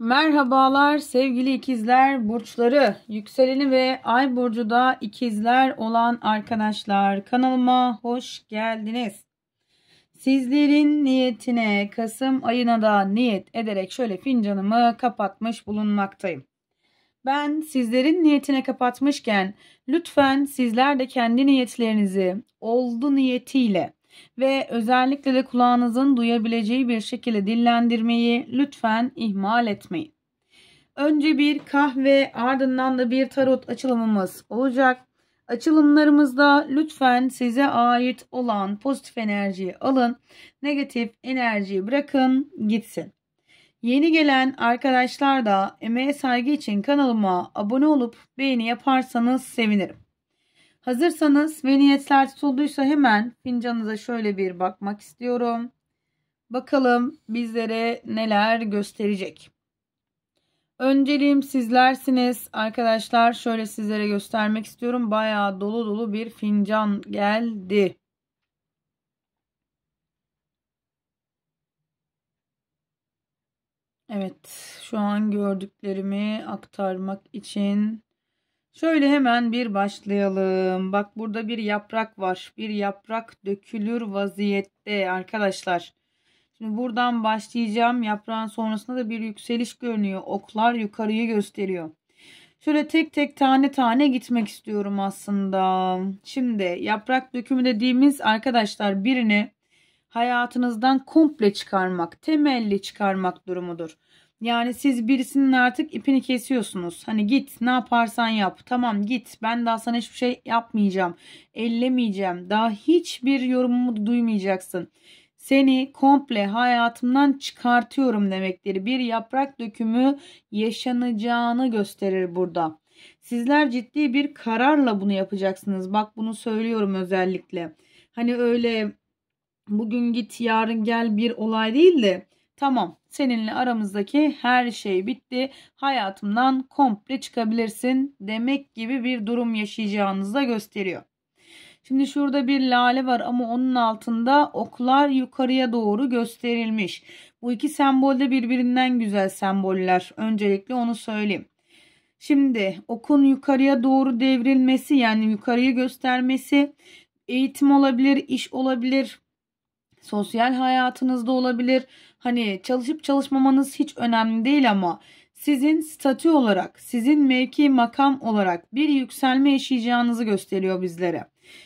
Merhabalar sevgili ikizler burçları, yükseleni ve ay burcu da ikizler olan arkadaşlar kanalıma hoş geldiniz. Sizlerin niyetine Kasım ayına da niyet ederek şöyle fincanımı kapatmış bulunmaktayım. Ben sizlerin niyetine kapatmışken lütfen sizler de kendi niyetlerinizi oldu niyetiyle ve özellikle de kulağınızın duyabileceği bir şekilde dillendirmeyi lütfen ihmal etmeyin. Önce bir kahve ardından da bir tarot açılımımız olacak. Açılımlarımızda lütfen size ait olan pozitif enerjiyi alın. Negatif enerjiyi bırakın gitsin. Yeni gelen arkadaşlar da emeğe saygı için kanalıma abone olup beğeni yaparsanız sevinirim. Hazırsanız ve niyetler tutulduysa hemen fincanıza şöyle bir bakmak istiyorum. Bakalım bizlere neler gösterecek. Önceliğim sizlersiniz. Arkadaşlar şöyle sizlere göstermek istiyorum. Bayağı dolu dolu bir fincan geldi. Evet şu an gördüklerimi aktarmak için Şöyle hemen bir başlayalım. Bak burada bir yaprak var. Bir yaprak dökülür vaziyette arkadaşlar. Şimdi buradan başlayacağım. Yaprağın sonrasında da bir yükseliş görünüyor. Oklar yukarıyı gösteriyor. Şöyle tek tek tane tane gitmek istiyorum aslında. Şimdi yaprak dökümü dediğimiz arkadaşlar birini hayatınızdan komple çıkarmak, temelli çıkarmak durumudur. Yani siz birisinin artık ipini kesiyorsunuz. Hani git ne yaparsan yap. Tamam git ben daha sana hiçbir şey yapmayacağım. Ellemeyeceğim. Daha hiçbir yorumumu duymayacaksın. Seni komple hayatımdan çıkartıyorum demektir. Bir yaprak dökümü yaşanacağını gösterir burada. Sizler ciddi bir kararla bunu yapacaksınız. Bak bunu söylüyorum özellikle. Hani öyle bugün git yarın gel bir olay değil de Tamam seninle aramızdaki her şey bitti. Hayatımdan komple çıkabilirsin demek gibi bir durum yaşayacağınızı da gösteriyor. Şimdi şurada bir lale var ama onun altında oklar yukarıya doğru gösterilmiş. Bu iki sembol de birbirinden güzel semboller. Öncelikle onu söyleyeyim. Şimdi okun yukarıya doğru devrilmesi yani yukarıyı göstermesi eğitim olabilir, iş olabilir, sosyal hayatınızda olabilir, Hani çalışıp çalışmamanız hiç önemli değil ama sizin statü olarak, sizin mevki makam olarak bir yükselme yaşayacağınızı gösteriyor bizlere.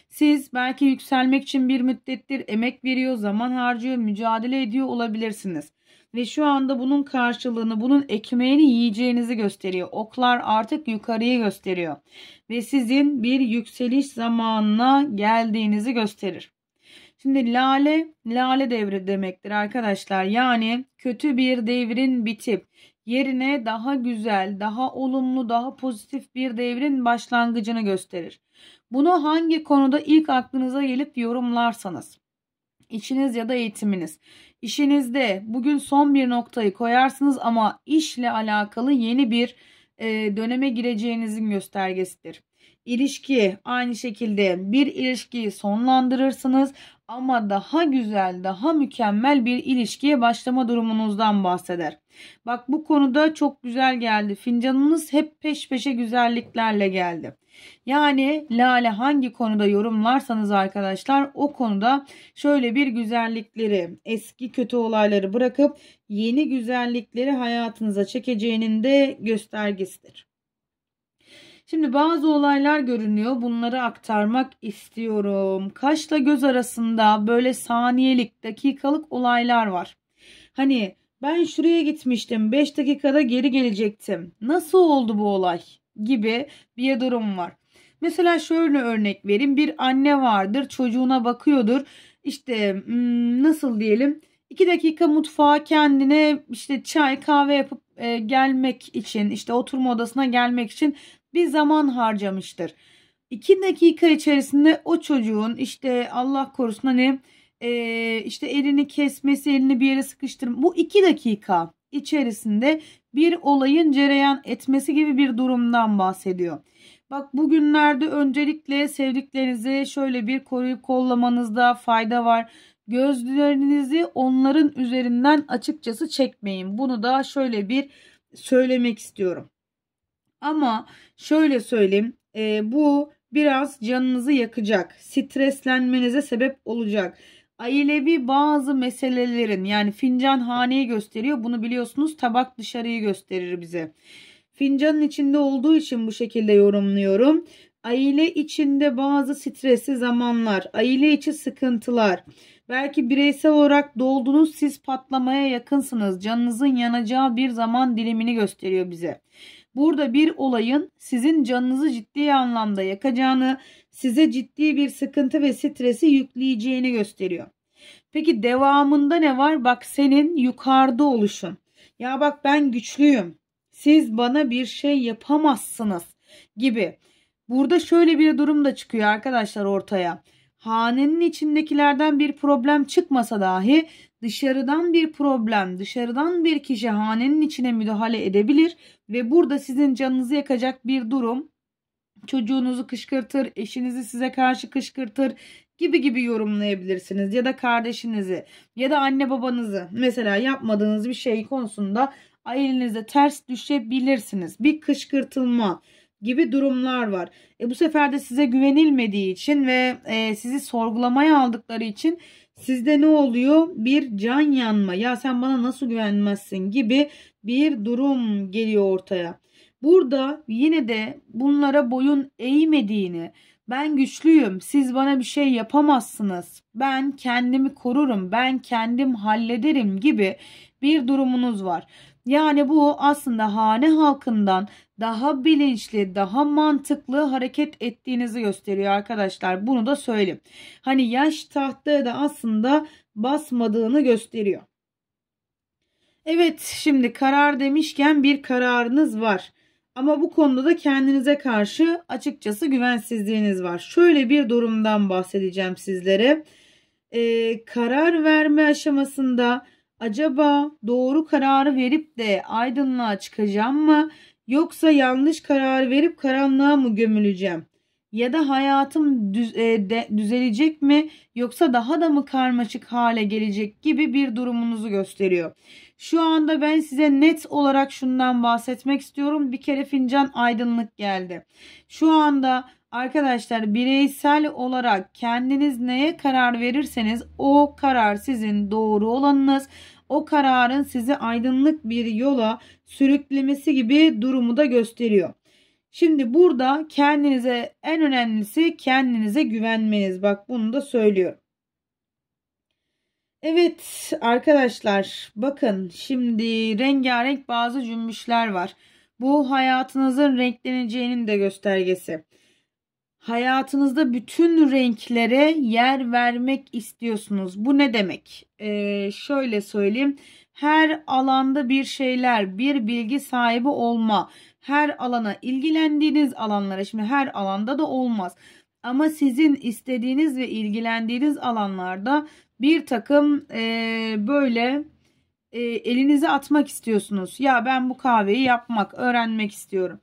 Siz belki yükselmek için bir müddettir emek veriyor, zaman harcıyor, mücadele ediyor olabilirsiniz. Ve şu anda bunun karşılığını, bunun ekmeğini yiyeceğinizi gösteriyor. Oklar artık yukarıyı gösteriyor. Ve sizin bir yükseliş zamanına geldiğinizi gösterir. Şimdi lale, lale devri demektir arkadaşlar. Yani kötü bir devrin bitip yerine daha güzel, daha olumlu, daha pozitif bir devrin başlangıcını gösterir. Bunu hangi konuda ilk aklınıza gelip yorumlarsanız, işiniz ya da eğitiminiz, işinizde bugün son bir noktayı koyarsınız ama işle alakalı yeni bir e, döneme gireceğinizin göstergesidir. İlişki aynı şekilde bir ilişkiyi sonlandırırsınız ama daha güzel, daha mükemmel bir ilişkiye başlama durumunuzdan bahseder. Bak bu konuda çok güzel geldi. Fincanınız hep peş peşe güzelliklerle geldi. Yani Lale hangi konuda yorumlarsanız arkadaşlar o konuda şöyle bir güzellikleri, eski kötü olayları bırakıp yeni güzellikleri hayatınıza çekeceğinin de göstergesidir. Şimdi bazı olaylar görünüyor. Bunları aktarmak istiyorum. Kaşla göz arasında böyle saniyelik, dakikalık olaylar var. Hani ben şuraya gitmiştim. 5 dakikada geri gelecektim. Nasıl oldu bu olay? gibi bir durum var. Mesela şöyle örnek vereyim. Bir anne vardır çocuğuna bakıyordur. İşte hmm, nasıl diyelim 2 dakika mutfağa kendine işte çay kahve yapıp e, gelmek için işte oturma odasına gelmek için bir zaman harcamıştır. İki dakika içerisinde o çocuğun işte Allah korusun hani e, işte elini kesmesi, elini bir yere sıkıştırma. Bu iki dakika içerisinde bir olayın cereyan etmesi gibi bir durumdan bahsediyor. Bak bugünlerde öncelikle sevdiklerinizi şöyle bir koruyup kollamanızda fayda var. Gözlerinizi onların üzerinden açıkçası çekmeyin. Bunu da şöyle bir söylemek istiyorum. Ama şöyle söyleyeyim e, bu biraz canınızı yakacak. Streslenmenize sebep olacak. Ailevi bazı meselelerin yani fincan haneyi gösteriyor. Bunu biliyorsunuz tabak dışarıyı gösterir bize. Fincanın içinde olduğu için bu şekilde yorumluyorum. Aile içinde bazı stresli zamanlar, aile içi sıkıntılar. Belki bireysel olarak doldunuz siz patlamaya yakınsınız. Canınızın yanacağı bir zaman dilimini gösteriyor bize. Burada bir olayın sizin canınızı ciddi anlamda yakacağını, size ciddi bir sıkıntı ve stresi yükleyeceğini gösteriyor. Peki devamında ne var? Bak senin yukarıda oluşun. Ya bak ben güçlüyüm. Siz bana bir şey yapamazsınız gibi. Burada şöyle bir durum da çıkıyor arkadaşlar ortaya. Hanenin içindekilerden bir problem çıkmasa dahi dışarıdan bir problem, dışarıdan bir kişi hanenin içine müdahale edebilir ve burada sizin canınızı yakacak bir durum çocuğunuzu kışkırtır, eşinizi size karşı kışkırtır gibi gibi yorumlayabilirsiniz ya da kardeşinizi ya da anne babanızı mesela yapmadığınız bir şey konusunda elinizde ters düşebilirsiniz. Bir kışkırtılma gibi durumlar var. E bu sefer de size güvenilmediği için ve e, sizi sorgulamaya aldıkları için Sizde ne oluyor? Bir can yanma ya sen bana nasıl güvenmezsin gibi bir durum geliyor ortaya. Burada yine de bunlara boyun eğmediğini, ben güçlüyüm, siz bana bir şey yapamazsınız, ben kendimi korurum, ben kendim hallederim gibi bir durumunuz var. Yani bu aslında hane halkından daha bilinçli, daha mantıklı hareket ettiğinizi gösteriyor arkadaşlar. Bunu da söyleyeyim. Hani yaş tahtaya da aslında basmadığını gösteriyor. Evet şimdi karar demişken bir kararınız var. Ama bu konuda da kendinize karşı açıkçası güvensizliğiniz var. Şöyle bir durumdan bahsedeceğim sizlere. Ee, karar verme aşamasında Acaba doğru kararı verip de aydınlığa çıkacağım mı yoksa yanlış kararı verip karanlığa mı gömüleceğim? Ya da hayatım düz, e, de, düzelecek mi yoksa daha da mı karmaşık hale gelecek gibi bir durumunuzu gösteriyor. Şu anda ben size net olarak şundan bahsetmek istiyorum. Bir kere fincan aydınlık geldi. Şu anda arkadaşlar bireysel olarak kendiniz neye karar verirseniz o karar sizin doğru olanınız. O kararın sizi aydınlık bir yola sürüklemesi gibi durumu da gösteriyor. Şimdi burada kendinize en önemlisi kendinize güvenmeniz. Bak bunu da söylüyorum. Evet arkadaşlar bakın şimdi rengarenk bazı cümbüşler var. Bu hayatınızın renkleneceğinin de göstergesi. Hayatınızda bütün renklere yer vermek istiyorsunuz. Bu ne demek? Ee, şöyle söyleyeyim. Her alanda bir şeyler, bir bilgi sahibi olma. Her alana, ilgilendiğiniz alanlara, şimdi her alanda da olmaz. Ama sizin istediğiniz ve ilgilendiğiniz alanlarda bir takım e, böyle e, elinize atmak istiyorsunuz. Ya ben bu kahveyi yapmak, öğrenmek istiyorum.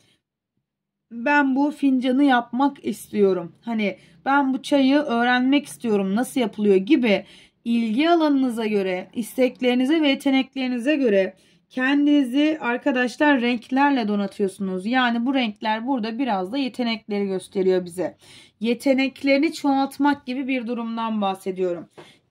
Ben bu fincanı yapmak istiyorum. Hani ben bu çayı öğrenmek istiyorum nasıl yapılıyor gibi ilgi alanınıza göre, isteklerinize ve yeteneklerinize göre kendinizi arkadaşlar renklerle donatıyorsunuz. Yani bu renkler burada biraz da yetenekleri gösteriyor bize. Yeteneklerini çoğaltmak gibi bir durumdan bahsediyorum.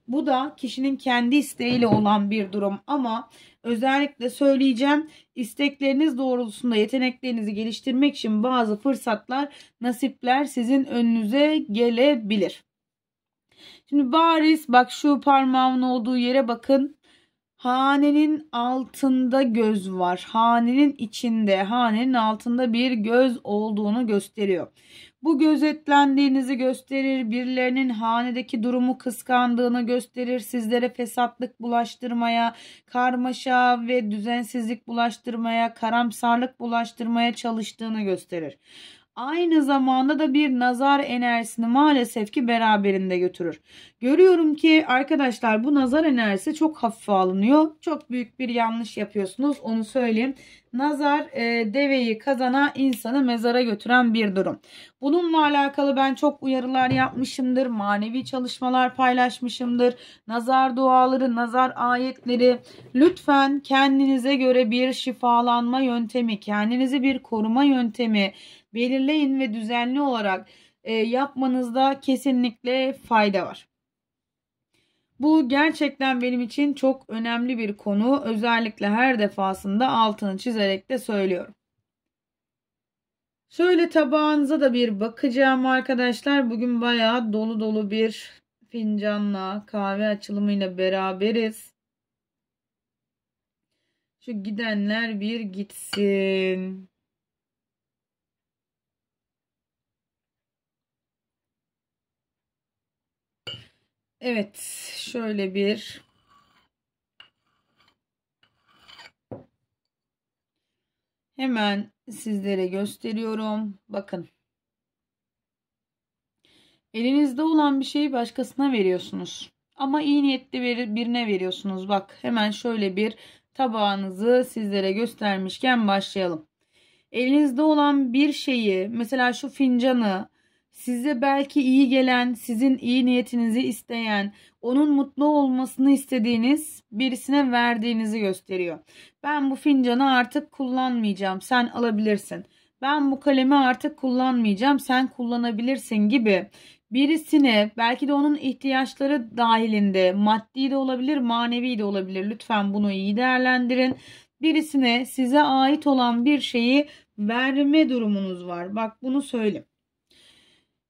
Bu da kişinin kendi isteğiyle olan bir durum ama özellikle söyleyeceğim istekleriniz doğrultusunda yeteneklerinizi geliştirmek için bazı fırsatlar, nasipler sizin önünüze gelebilir. Şimdi bariz bak şu parmağımın olduğu yere bakın. Hanenin altında göz var. Hanenin içinde, hanenin altında bir göz olduğunu gösteriyor. Bu gözetlendiğinizi gösterir, birilerinin hanedeki durumu kıskandığını gösterir, sizlere fesatlık bulaştırmaya, karmaşa ve düzensizlik bulaştırmaya, karamsarlık bulaştırmaya çalıştığını gösterir aynı zamanda da bir nazar enerjisini maalesef ki beraberinde götürür. Görüyorum ki arkadaşlar bu nazar enerjisi çok hafife alınıyor. Çok büyük bir yanlış yapıyorsunuz onu söyleyeyim. Nazar e, deveyi kazana insanı mezara götüren bir durum. Bununla alakalı ben çok uyarılar yapmışımdır. Manevi çalışmalar paylaşmışımdır. Nazar duaları, nazar ayetleri. Lütfen kendinize göre bir şifalanma yöntemi, kendinizi bir koruma yöntemi, belirleyin ve düzenli olarak e, yapmanızda kesinlikle fayda var. Bu gerçekten benim için çok önemli bir konu. Özellikle her defasında altını çizerek de söylüyorum. Şöyle tabağınıza da bir bakacağım arkadaşlar. Bugün bayağı dolu dolu bir fincanla kahve açılımıyla beraberiz. Şu gidenler bir gitsin. Evet şöyle bir hemen sizlere gösteriyorum. Bakın. Elinizde olan bir şeyi başkasına veriyorsunuz. Ama iyi niyetli birine veriyorsunuz. Bak hemen şöyle bir tabağınızı sizlere göstermişken başlayalım. Elinizde olan bir şeyi mesela şu fincanı size belki iyi gelen, sizin iyi niyetinizi isteyen, onun mutlu olmasını istediğiniz birisine verdiğinizi gösteriyor. Ben bu fincanı artık kullanmayacağım, sen alabilirsin. Ben bu kalemi artık kullanmayacağım, sen kullanabilirsin gibi birisine belki de onun ihtiyaçları dahilinde maddi de olabilir, manevi de olabilir. Lütfen bunu iyi değerlendirin. Birisine size ait olan bir şeyi verme durumunuz var. Bak bunu söyle.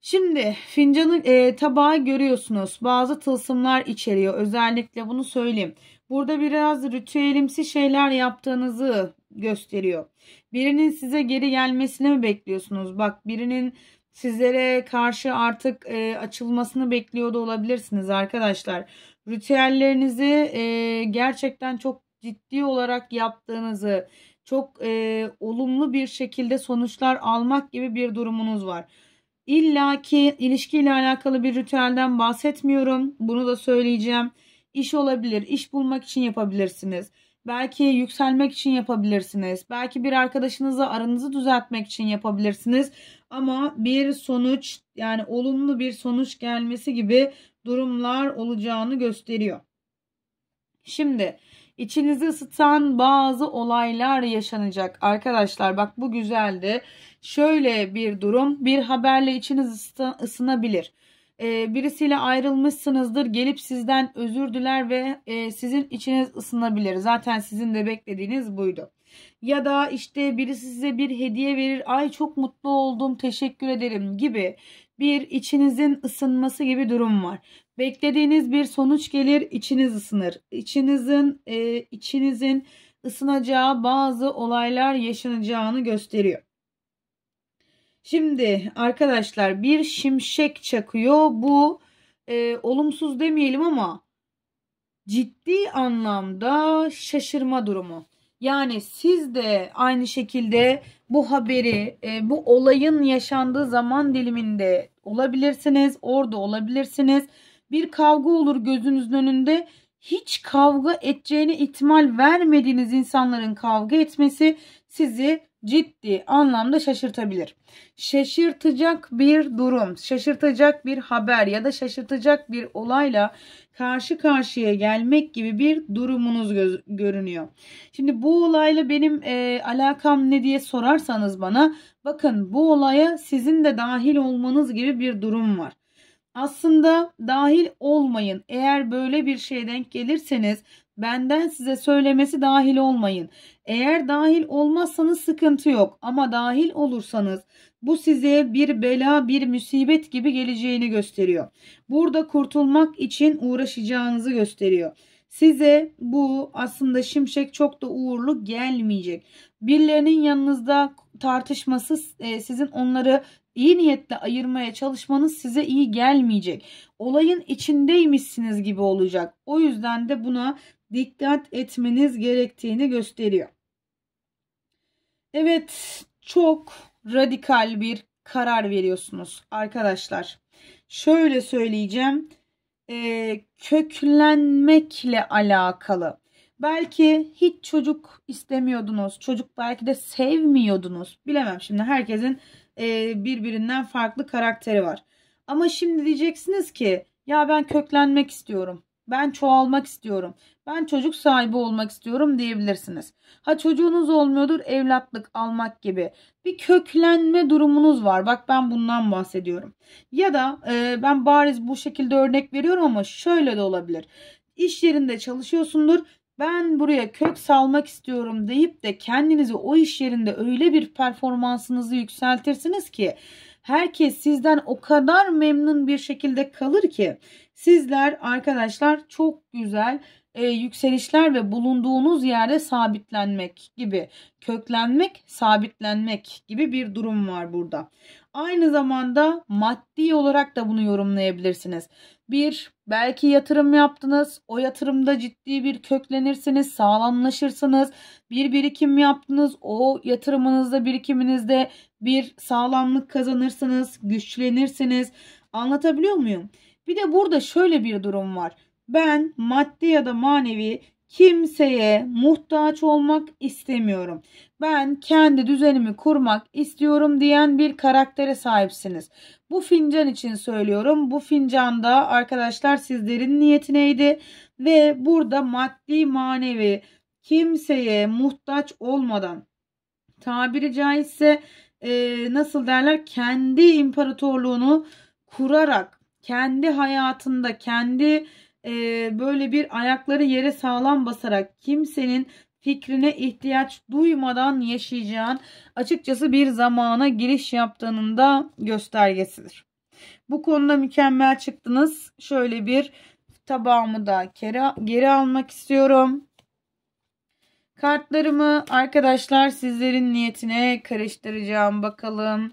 Şimdi fincanın e, tabağı görüyorsunuz. Bazı tılsımlar içeriyor. Özellikle bunu söyleyeyim. Burada biraz ritüelimsi şeyler yaptığınızı gösteriyor. Birinin size geri gelmesini mi bekliyorsunuz? Bak birinin sizlere karşı artık e, açılmasını bekliyor da olabilirsiniz arkadaşlar. Ritüellerinizi e, gerçekten çok ciddi olarak yaptığınızı, çok e, olumlu bir şekilde sonuçlar almak gibi bir durumunuz var. İlla ki ilişkiyle alakalı bir ritüelden bahsetmiyorum. Bunu da söyleyeceğim. İş olabilir. İş bulmak için yapabilirsiniz. Belki yükselmek için yapabilirsiniz. Belki bir arkadaşınızla aranızı düzeltmek için yapabilirsiniz. Ama bir sonuç yani olumlu bir sonuç gelmesi gibi durumlar olacağını gösteriyor. Şimdi içinizi ısıtan bazı olaylar yaşanacak arkadaşlar. Bak bu güzeldi. Şöyle bir durum bir haberle içiniz ısınabilir. Ee, birisiyle ayrılmışsınızdır gelip sizden özür diler ve e, sizin içiniz ısınabilir. Zaten sizin de beklediğiniz buydu. Ya da işte birisi size bir hediye verir. Ay çok mutlu oldum teşekkür ederim gibi bir içinizin ısınması gibi durum var. Beklediğiniz bir sonuç gelir içiniz ısınır. İçinizin e, içinizin ısınacağı bazı olaylar yaşanacağını gösteriyor. Şimdi arkadaşlar bir şimşek çakıyor. Bu e, olumsuz demeyelim ama ciddi anlamda şaşırma durumu. Yani siz de aynı şekilde bu haberi, e, bu olayın yaşandığı zaman diliminde olabilirsiniz, orada olabilirsiniz. Bir kavga olur gözünüzün önünde. Hiç kavga edeceğine ihtimal vermediğiniz insanların kavga etmesi sizi ciddi anlamda şaşırtabilir. Şaşırtacak bir durum, şaşırtacak bir haber ya da şaşırtacak bir olayla karşı karşıya gelmek gibi bir durumunuz göz, görünüyor. Şimdi bu olayla benim e, alakam ne diye sorarsanız bana bakın bu olaya sizin de dahil olmanız gibi bir durum var. Aslında dahil olmayın. Eğer böyle bir şeye denk gelirseniz benden size söylemesi dahil olmayın. Eğer dahil olmazsanız sıkıntı yok ama dahil olursanız bu size bir bela bir musibet gibi geleceğini gösteriyor. Burada kurtulmak için uğraşacağınızı gösteriyor. Size bu aslında şimşek çok da uğurlu gelmeyecek. Birilerinin yanınızda tartışması e, sizin onları iyi niyetle ayırmaya çalışmanız size iyi gelmeyecek. Olayın içindeymişsiniz gibi olacak. O yüzden de buna dikkat etmeniz gerektiğini gösteriyor. Evet, çok radikal bir karar veriyorsunuz arkadaşlar. Şöyle söyleyeceğim. E, köklenmekle alakalı. Belki hiç çocuk istemiyordunuz. Çocuk belki de sevmiyordunuz. Bilemem şimdi herkesin e, birbirinden farklı karakteri var. Ama şimdi diyeceksiniz ki ya ben köklenmek istiyorum. Ben çoğalmak istiyorum. Ben çocuk sahibi olmak istiyorum diyebilirsiniz. Ha çocuğunuz olmuyordur evlatlık almak gibi. Bir köklenme durumunuz var. Bak ben bundan bahsediyorum. Ya da e, ben bariz bu şekilde örnek veriyorum ama şöyle de olabilir. İş yerinde çalışıyorsundur ben buraya kök salmak istiyorum deyip de kendinizi o iş yerinde öyle bir performansınızı yükseltirsiniz ki herkes sizden o kadar memnun bir şekilde kalır ki Sizler arkadaşlar çok güzel e, yükselişler ve bulunduğunuz yerde sabitlenmek gibi köklenmek sabitlenmek gibi bir durum var burada. Aynı zamanda maddi olarak da bunu yorumlayabilirsiniz. Bir belki yatırım yaptınız o yatırımda ciddi bir köklenirsiniz sağlamlaşırsınız. Bir birikim yaptınız o yatırımınızda birikiminizde bir sağlamlık kazanırsınız güçlenirsiniz. Anlatabiliyor muyum? Bir de burada şöyle bir durum var. Ben maddi ya da manevi kimseye muhtaç olmak istemiyorum. Ben kendi düzenimi kurmak istiyorum diyen bir karaktere sahipsiniz. Bu fincan için söylüyorum. Bu fincanda arkadaşlar sizlerin niyetineydi ve burada maddi manevi kimseye muhtaç olmadan tabiri caizse e, nasıl derler kendi imparatorluğunu kurarak kendi hayatında kendi e, böyle bir ayakları yere sağlam basarak kimsenin fikrine ihtiyaç duymadan yaşayacağın açıkçası bir zamana giriş yaptığının da göstergesidir. Bu konuda mükemmel çıktınız. Şöyle bir tabağımı da geri, geri almak istiyorum. Kartlarımı arkadaşlar sizlerin niyetine karıştıracağım. Bakalım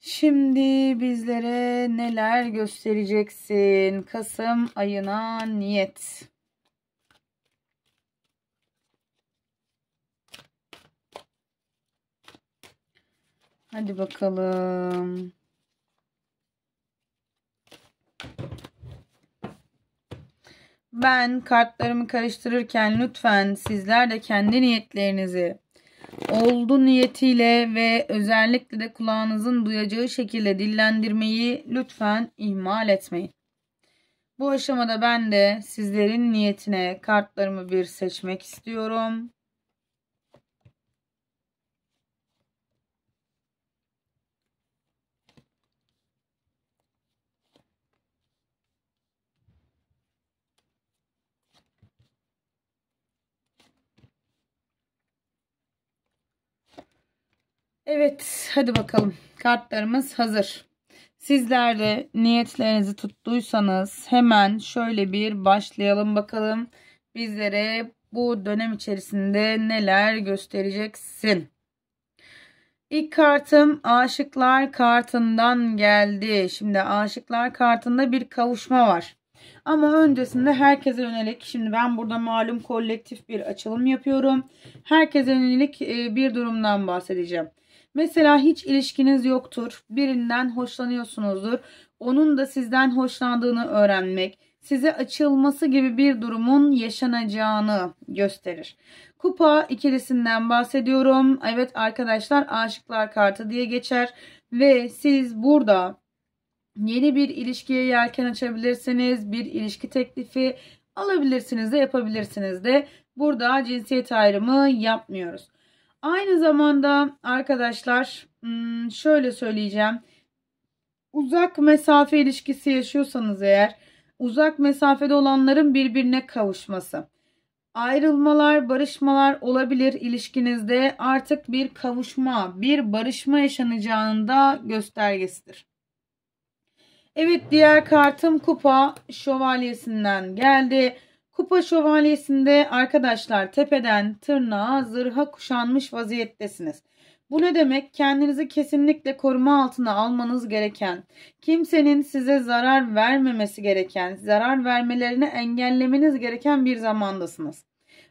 Şimdi bizlere neler göstereceksin? Kasım ayına niyet. Hadi bakalım. Ben kartlarımı karıştırırken lütfen sizler de kendi niyetlerinizi oldu niyetiyle ve özellikle de kulağınızın duyacağı şekilde dillendirmeyi lütfen ihmal etmeyin. Bu aşamada ben de sizlerin niyetine kartlarımı bir seçmek istiyorum. Evet hadi bakalım kartlarımız hazır. Sizler de niyetlerinizi tuttuysanız hemen şöyle bir başlayalım bakalım. Bizlere bu dönem içerisinde neler göstereceksin? İlk kartım aşıklar kartından geldi. Şimdi aşıklar kartında bir kavuşma var. Ama öncesinde herkese yönelik şimdi ben burada malum kolektif bir açılım yapıyorum. Herkese yönelik e, bir durumdan bahsedeceğim. Mesela hiç ilişkiniz yoktur. Birinden hoşlanıyorsunuzdur. Onun da sizden hoşlandığını öğrenmek size açılması gibi bir durumun yaşanacağını gösterir. Kupa ikilisinden bahsediyorum. Evet arkadaşlar aşıklar kartı diye geçer ve siz burada yeni bir ilişkiye yelken açabilirsiniz. Bir ilişki teklifi alabilirsiniz de yapabilirsiniz de. Burada cinsiyet ayrımı yapmıyoruz. Aynı zamanda arkadaşlar hmm, şöyle söyleyeceğim. Uzak mesafe ilişkisi yaşıyorsanız eğer uzak mesafede olanların birbirine kavuşması. Ayrılmalar, barışmalar olabilir ilişkinizde artık bir kavuşma, bir barışma yaşanacağının da göstergesidir. Evet diğer kartım kupa şövalyesinden geldi. Kupa şövalyesinde arkadaşlar tepeden tırnağa zırha kuşanmış vaziyettesiniz. Bu ne demek? Kendinizi kesinlikle koruma altına almanız gereken, kimsenin size zarar vermemesi gereken, zarar vermelerini engellemeniz gereken bir zamandasınız.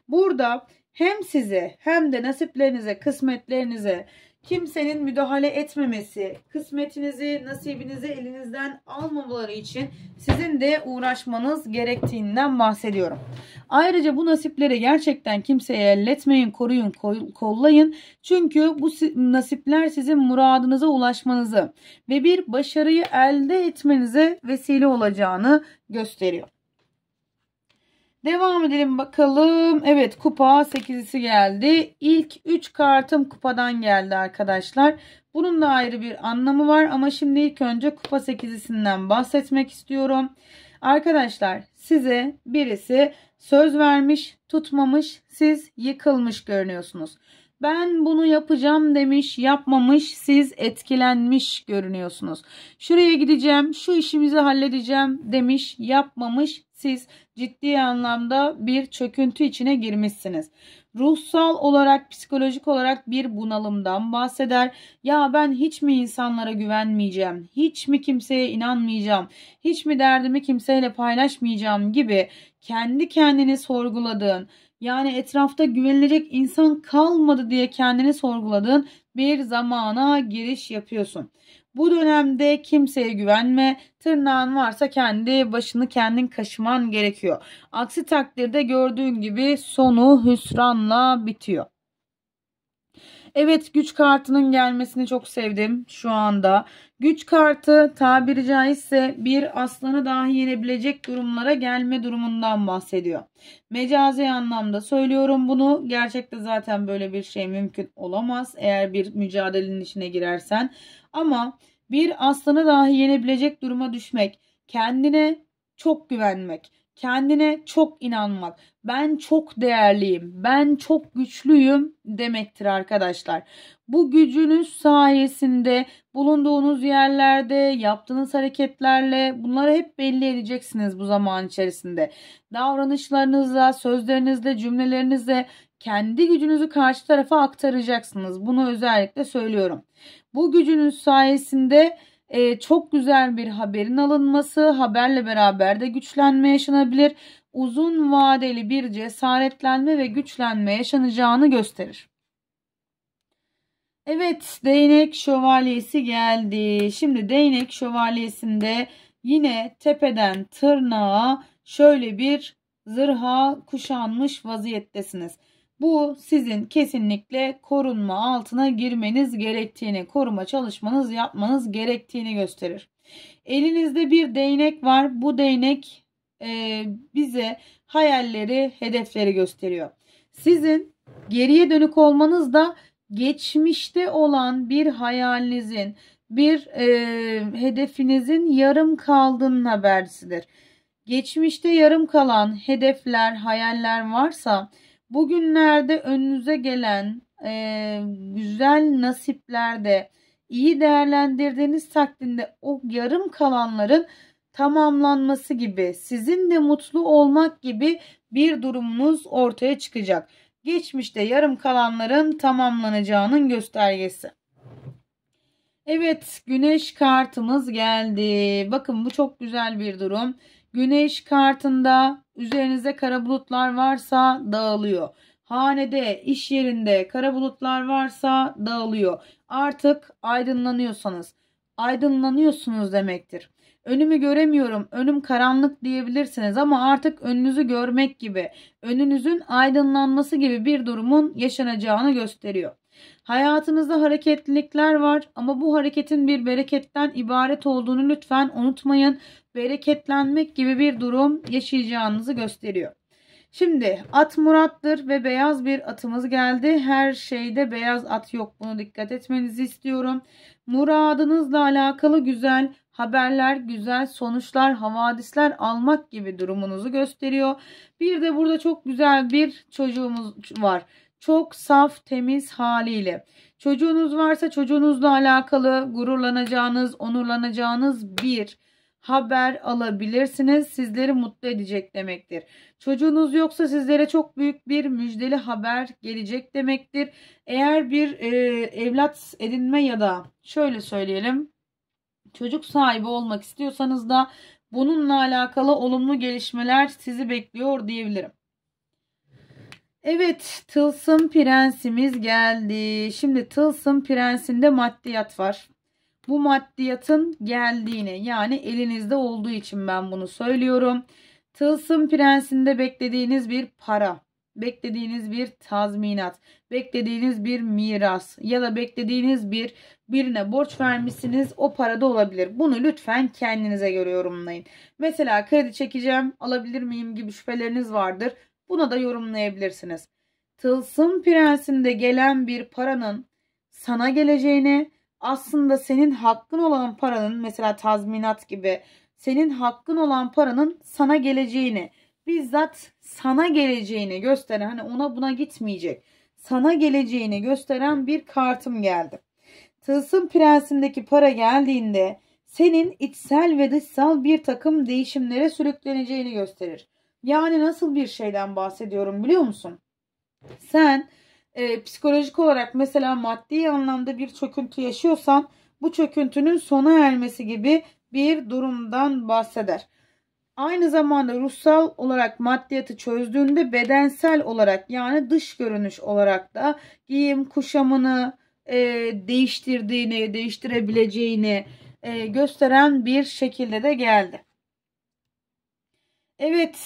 Burada hem size hem de nasiplerinize, kısmetlerinize, kimsenin müdahale etmemesi, kısmetinizi, nasibinizi elinizden almamaları için sizin de uğraşmanız gerektiğinden bahsediyorum. Ayrıca bu nasipleri gerçekten kimseye elletmeyin, koruyun, kollayın. Çünkü bu nasipler sizin muradınıza ulaşmanızı ve bir başarıyı elde etmenize vesile olacağını gösteriyor. Devam edelim bakalım. Evet kupa 8'lisi geldi. İlk 3 kartım kupadan geldi arkadaşlar. Bunun da ayrı bir anlamı var ama şimdi ilk önce kupa 8'lisinden bahsetmek istiyorum. Arkadaşlar size birisi söz vermiş tutmamış siz yıkılmış görünüyorsunuz. Ben bunu yapacağım demiş yapmamış siz etkilenmiş görünüyorsunuz. Şuraya gideceğim şu işimizi halledeceğim demiş yapmamış siz ciddi anlamda bir çöküntü içine girmişsiniz. Ruhsal olarak, psikolojik olarak bir bunalımdan bahseder. Ya ben hiç mi insanlara güvenmeyeceğim, hiç mi kimseye inanmayacağım, hiç mi derdimi kimseyle paylaşmayacağım gibi kendi kendini sorguladığın, yani etrafta güvenilecek insan kalmadı diye kendini sorguladığın bir zamana giriş yapıyorsun. Bu dönemde kimseye güvenme. Tırnağın varsa kendi başını kendin kaşıman gerekiyor. Aksi takdirde gördüğün gibi sonu hüsranla bitiyor. Evet güç kartının gelmesini çok sevdim şu anda. Güç kartı tabiri caizse bir aslanı dahi yenebilecek durumlara gelme durumundan bahsediyor. Mecazi anlamda söylüyorum bunu. Gerçekte zaten böyle bir şey mümkün olamaz. Eğer bir mücadelenin içine girersen ama bir aslanı dahi yenebilecek duruma düşmek, kendine çok güvenmek, kendine çok inanmak, ben çok değerliyim, ben çok güçlüyüm demektir arkadaşlar. Bu gücünüz sayesinde bulunduğunuz yerlerde, yaptığınız hareketlerle bunları hep belli edeceksiniz bu zaman içerisinde. Davranışlarınızla, sözlerinizle, cümlelerinizle kendi gücünüzü karşı tarafa aktaracaksınız. Bunu özellikle söylüyorum. Bu gücünüz sayesinde e, çok güzel bir haberin alınması, haberle beraber de güçlenme yaşanabilir. Uzun vadeli bir cesaretlenme ve güçlenme yaşanacağını gösterir. Evet, değnek şövalyesi geldi. Şimdi değnek şövalyesinde yine tepeden tırnağa şöyle bir zırha kuşanmış vaziyettesiniz. Bu sizin kesinlikle korunma altına girmeniz gerektiğini, koruma çalışmanız yapmanız gerektiğini gösterir. Elinizde bir değnek var. Bu değnek e, bize hayalleri, hedefleri gösteriyor. Sizin geriye dönük olmanız da geçmişte olan bir hayalinizin, bir e, hedefinizin yarım kaldığının habercisidir. Geçmişte yarım kalan hedefler, hayaller varsa Bugünlerde önünüze gelen e, güzel nasiplerde iyi değerlendirdiğiniz takdirde o yarım kalanların tamamlanması gibi sizin de mutlu olmak gibi bir durumunuz ortaya çıkacak. Geçmişte yarım kalanların tamamlanacağının göstergesi. Evet güneş kartımız geldi. Bakın bu çok güzel bir durum. Güneş kartında Üzerinizde kara bulutlar varsa dağılıyor. Hanede, iş yerinde kara bulutlar varsa dağılıyor. Artık aydınlanıyorsanız, aydınlanıyorsunuz demektir. Önümü göremiyorum, önüm karanlık diyebilirsiniz ama artık önünüzü görmek gibi, önünüzün aydınlanması gibi bir durumun yaşanacağını gösteriyor. Hayatınızda hareketlilikler var ama bu hareketin bir bereketten ibaret olduğunu lütfen unutmayın. Bereketlenmek gibi bir durum yaşayacağınızı gösteriyor. Şimdi at murattır ve beyaz bir atımız geldi. Her şeyde beyaz at yok. Bunu dikkat etmenizi istiyorum. Muradınızla alakalı güzel haberler, güzel sonuçlar, havadisler almak gibi durumunuzu gösteriyor. Bir de burada çok güzel bir çocuğumuz var çok saf, temiz haliyle. Çocuğunuz varsa çocuğunuzla alakalı gururlanacağınız, onurlanacağınız bir haber alabilirsiniz. Sizleri mutlu edecek demektir. Çocuğunuz yoksa sizlere çok büyük bir müjdeli haber gelecek demektir. Eğer bir e, evlat edinme ya da şöyle söyleyelim çocuk sahibi olmak istiyorsanız da bununla alakalı olumlu gelişmeler sizi bekliyor diyebilirim. Evet tılsım prensimiz geldi. Şimdi tılsım prensinde maddiyat var. Bu maddiyatın geldiğini yani elinizde olduğu için ben bunu söylüyorum. Tılsım prensinde beklediğiniz bir para, beklediğiniz bir tazminat, beklediğiniz bir miras ya da beklediğiniz bir birine borç vermişsiniz o parada olabilir. Bunu lütfen kendinize göre yorumlayın. Mesela kredi çekeceğim alabilir miyim gibi şüpheleriniz vardır. Buna da yorumlayabilirsiniz. Tılsım prensinde gelen bir paranın sana geleceğine aslında senin hakkın olan paranın mesela tazminat gibi senin hakkın olan paranın sana geleceğini bizzat sana geleceğini gösteren hani ona buna gitmeyecek sana geleceğini gösteren bir kartım geldi. Tılsım prensindeki para geldiğinde senin içsel ve dışsal bir takım değişimlere sürükleneceğini gösterir. Yani nasıl bir şeyden bahsediyorum biliyor musun? Sen e, psikolojik olarak mesela maddi anlamda bir çöküntü yaşıyorsan bu çöküntünün sona ermesi gibi bir durumdan bahseder. Aynı zamanda ruhsal olarak maddiyatı çözdüğünde bedensel olarak yani dış görünüş olarak da giyim kuşamını e, değiştirdiğini, değiştirebileceğini e, gösteren bir şekilde de geldi. Evet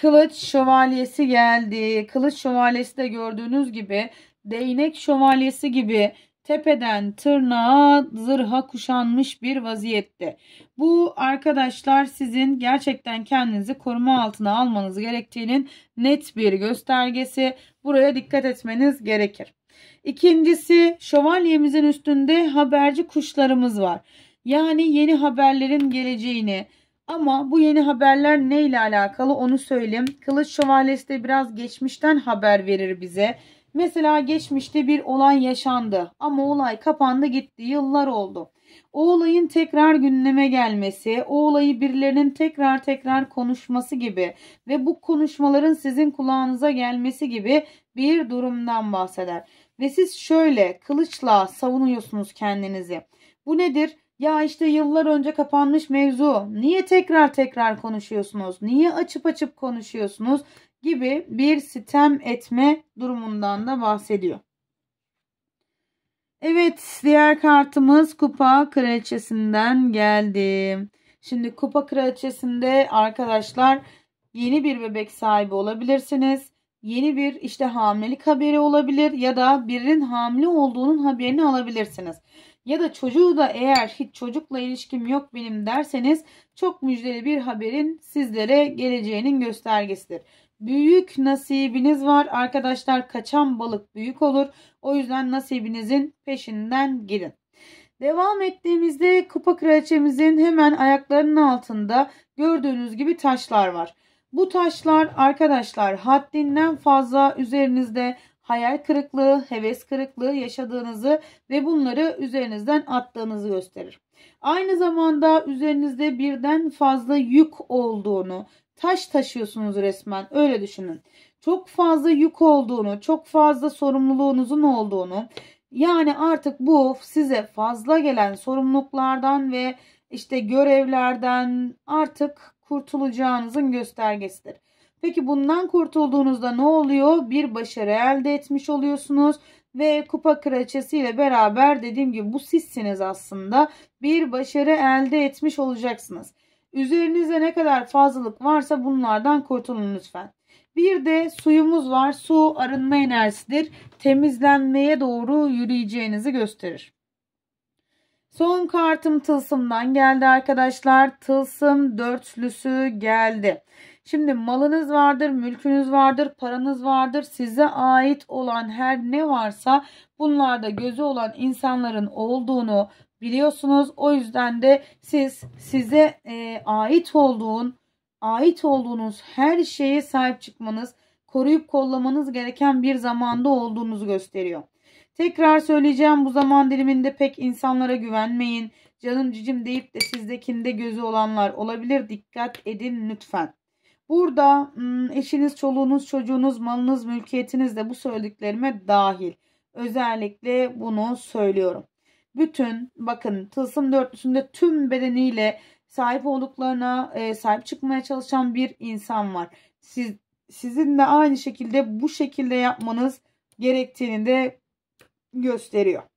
kılıç şövalyesi geldi. Kılıç şövalyesi de gördüğünüz gibi değnek şövalyesi gibi tepeden tırnağa zırha kuşanmış bir vaziyette. Bu arkadaşlar sizin gerçekten kendinizi koruma altına almanız gerektiğinin net bir göstergesi. Buraya dikkat etmeniz gerekir. İkincisi şövalyemizin üstünde haberci kuşlarımız var. Yani yeni haberlerin geleceğini, ama bu yeni haberler ne ile alakalı onu söyleyeyim. Kılıç Şövalyesi de biraz geçmişten haber verir bize. Mesela geçmişte bir olay yaşandı ama olay kapandı gitti yıllar oldu. O olayın tekrar gündeme gelmesi, o olayı birilerinin tekrar tekrar konuşması gibi ve bu konuşmaların sizin kulağınıza gelmesi gibi bir durumdan bahseder. Ve siz şöyle kılıçla savunuyorsunuz kendinizi. Bu nedir? Ya işte yıllar önce kapanmış mevzu. Niye tekrar tekrar konuşuyorsunuz? Niye açıp açıp konuşuyorsunuz? Gibi bir sitem etme durumundan da bahsediyor. Evet diğer kartımız kupa kraliçesinden geldi. Şimdi kupa kraliçesinde arkadaşlar yeni bir bebek sahibi olabilirsiniz. Yeni bir işte hamilelik haberi olabilir ya da birinin hamile olduğunun haberini alabilirsiniz ya da çocuğu da eğer hiç çocukla ilişkim yok benim derseniz çok müjdeli bir haberin sizlere geleceğinin göstergesidir. Büyük nasibiniz var arkadaşlar kaçan balık büyük olur. O yüzden nasibinizin peşinden gidin. Devam ettiğimizde kupa kraliçemizin hemen ayaklarının altında gördüğünüz gibi taşlar var. Bu taşlar arkadaşlar haddinden fazla üzerinizde hayal kırıklığı, heves kırıklığı yaşadığınızı ve bunları üzerinizden attığınızı gösterir. Aynı zamanda üzerinizde birden fazla yük olduğunu, taş taşıyorsunuz resmen öyle düşünün. Çok fazla yük olduğunu, çok fazla sorumluluğunuzun olduğunu, yani artık bu size fazla gelen sorumluluklardan ve işte görevlerden artık kurtulacağınızın göstergesidir. Peki bundan kurtulduğunuzda ne oluyor? Bir başarı elde etmiş oluyorsunuz ve kupa kraliçesi ile beraber dediğim gibi bu sizsiniz aslında. Bir başarı elde etmiş olacaksınız. Üzerinizde ne kadar fazlalık varsa bunlardan kurtulun lütfen. Bir de suyumuz var. Su arınma enerjisidir. Temizlenmeye doğru yürüyeceğinizi gösterir. Son kartım tılsımdan geldi arkadaşlar. Tılsım dörtlüsü geldi. Şimdi malınız vardır, mülkünüz vardır, paranız vardır. Size ait olan her ne varsa bunlarda gözü olan insanların olduğunu biliyorsunuz. O yüzden de siz size e, ait olduğun, ait olduğunuz her şeye sahip çıkmanız, koruyup kollamanız gereken bir zamanda olduğunuzu gösteriyor. Tekrar söyleyeceğim bu zaman diliminde pek insanlara güvenmeyin. Canım cicim deyip de sizdekinde gözü olanlar olabilir. Dikkat edin lütfen. Burada eşiniz, çoluğunuz, çocuğunuz, malınız, mülkiyetiniz de bu söylediklerime dahil. Özellikle bunu söylüyorum. Bütün bakın tılsım dörtlüsünde tüm bedeniyle sahip olduklarına e, sahip çıkmaya çalışan bir insan var. Siz, sizin de aynı şekilde bu şekilde yapmanız gerektiğini de gösteriyor.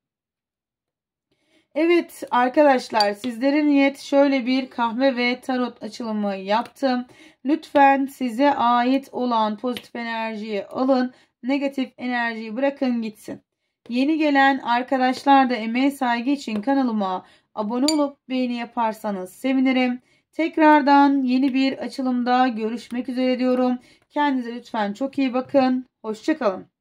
Evet arkadaşlar sizlere niyet şöyle bir kahve ve tarot açılımı yaptım. Lütfen size ait olan pozitif enerjiyi alın. Negatif enerjiyi bırakın gitsin. Yeni gelen arkadaşlar da emeğe saygı için kanalıma abone olup beğeni yaparsanız sevinirim. Tekrardan yeni bir açılımda görüşmek üzere diyorum. Kendinize lütfen çok iyi bakın. Hoşçakalın.